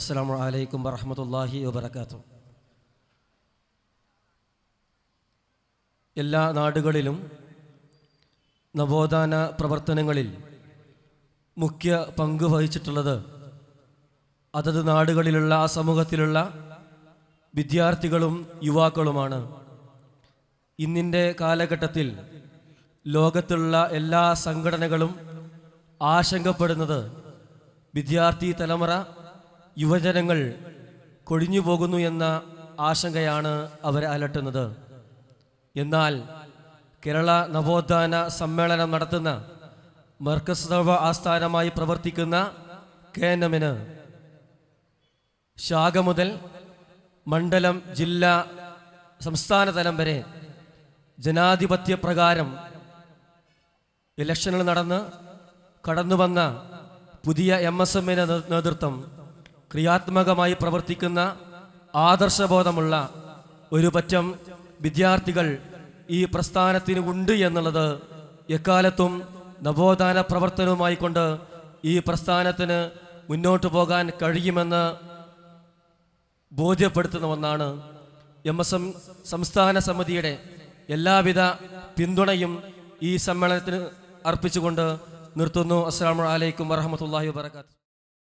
അസ്സാം വലൈക്കും വറഹമത്തല്ലാഹി വാത്തു എല്ലാ നാടുകളിലും നവോത്ഥാന പ്രവർത്തനങ്ങളിൽ മുഖ്യ പങ്ക് വഹിച്ചിട്ടുള്ളത് അതത് നാടുകളിലുള്ള ആ സമൂഹത്തിലുള്ള വിദ്യാർത്ഥികളും യുവാക്കളുമാണ് ഇന്നിൻ്റെ കാലഘട്ടത്തിൽ ലോകത്തുള്ള എല്ലാ സംഘടനകളും ആശങ്കപ്പെടുന്നത് വിദ്യാർത്ഥി തലമുറ യുവജനങ്ങൾ കൊഴിഞ്ഞു പോകുന്നു എന്ന ആശങ്കയാണ് അവരെ അലട്ടുന്നത് എന്നാൽ കേരള നവോത്ഥാന സമ്മേളനം നടത്തുന്ന മർക്കസ് സർവ ആസ്ഥാനമായി പ്രവർത്തിക്കുന്ന കേനമിന് ശാഖ മുതൽ മണ്ഡലം ജില്ല സംസ്ഥാന തലം വരെ ജനാധിപത്യ പ്രകാരം ഇലക്ഷനുകൾ നടന്ന് കടന്നു വന്ന പുതിയ എം എസ് എമ്മിൻ്റെ നേതൃത്വം ക്രിയാത്മകമായി പ്രവർത്തിക്കുന്ന ആദർശബോധമുള്ള ഒരു പറ്റം വിദ്യാർത്ഥികൾ ഈ പ്രസ്ഥാനത്തിനുണ്ട് എന്നുള്ളത് എക്കാലത്തും നവോത്ഥാന പ്രവർത്തനവുമായി കൊണ്ട് ഈ പ്രസ്ഥാനത്തിന് മുന്നോട്ട് പോകാൻ കഴിയുമെന്ന് ബോധ്യപ്പെടുത്തുന്ന ഒന്നാണ് എം എസ് എം സംസ്ഥാന സമിതിയുടെ എല്ലാവിധ പിന്തുണയും ഈ സമ്മേളനത്തിന് അർപ്പിച്ചുകൊണ്ട് നിർത്തുന്നു അസ്സാം വലൈക്കും വറഹമത്തല്ലാഹി വാത്തു